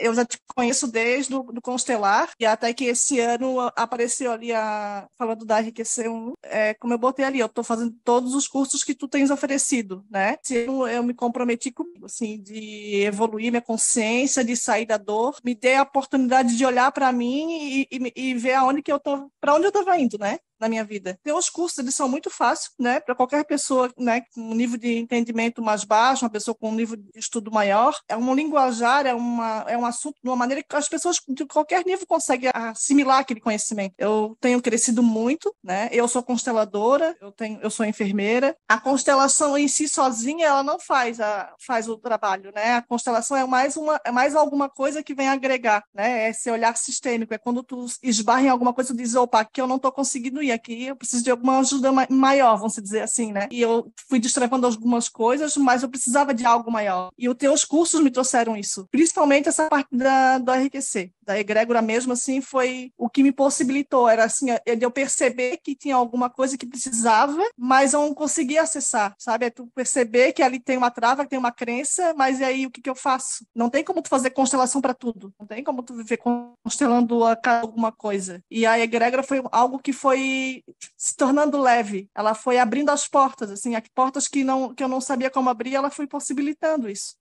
eu já te conheço desde o Constellar Constelar, e até que esse ano apareceu ali a, falando da RQC1, é, como eu botei ali, eu estou fazendo todos os cursos que tu tens oferecido, né? Se eu, eu, me comprometi comigo, assim, de evoluir minha consciência, de sair da dor, me dê a oportunidade de olhar para mim e, e, e, ver aonde que eu tô, para onde eu estava indo, né? na minha vida. Então, os cursos eles são muito fáceis, né, para qualquer pessoa, né, com um nível de entendimento mais baixo, uma pessoa com um nível de estudo maior. É um linguajar, é uma é um assunto de uma maneira que as pessoas de qualquer nível conseguem assimilar aquele conhecimento. Eu tenho crescido muito, né? Eu sou consteladora, eu tenho eu sou enfermeira. A constelação em si sozinha ela não faz a faz o trabalho, né? A constelação é mais uma é mais alguma coisa que vem agregar, né? É esse olhar sistêmico é quando tu esbarra em alguma coisa e diz, opa, que eu não estou conseguindo ir aqui eu preciso de alguma ajuda maior, vamos dizer assim, né? E eu fui destravando algumas coisas, mas eu precisava de algo maior. E os teus cursos me trouxeram isso, principalmente essa parte da, do RQC, da egrégora mesmo, assim, foi o que me possibilitou. Era assim, é, é eu perceber que tinha alguma coisa que precisava, mas eu não conseguia acessar, sabe? É tu perceber que ali tem uma trava, que tem uma crença, mas e aí o que, que eu faço? Não tem como tu fazer constelação para tudo, não tem como tu viver constelando a cada alguma coisa. E a egrégora foi algo que foi se tornando leve, ela foi abrindo as portas, assim, portas que, não, que eu não sabia como abrir, ela foi possibilitando isso.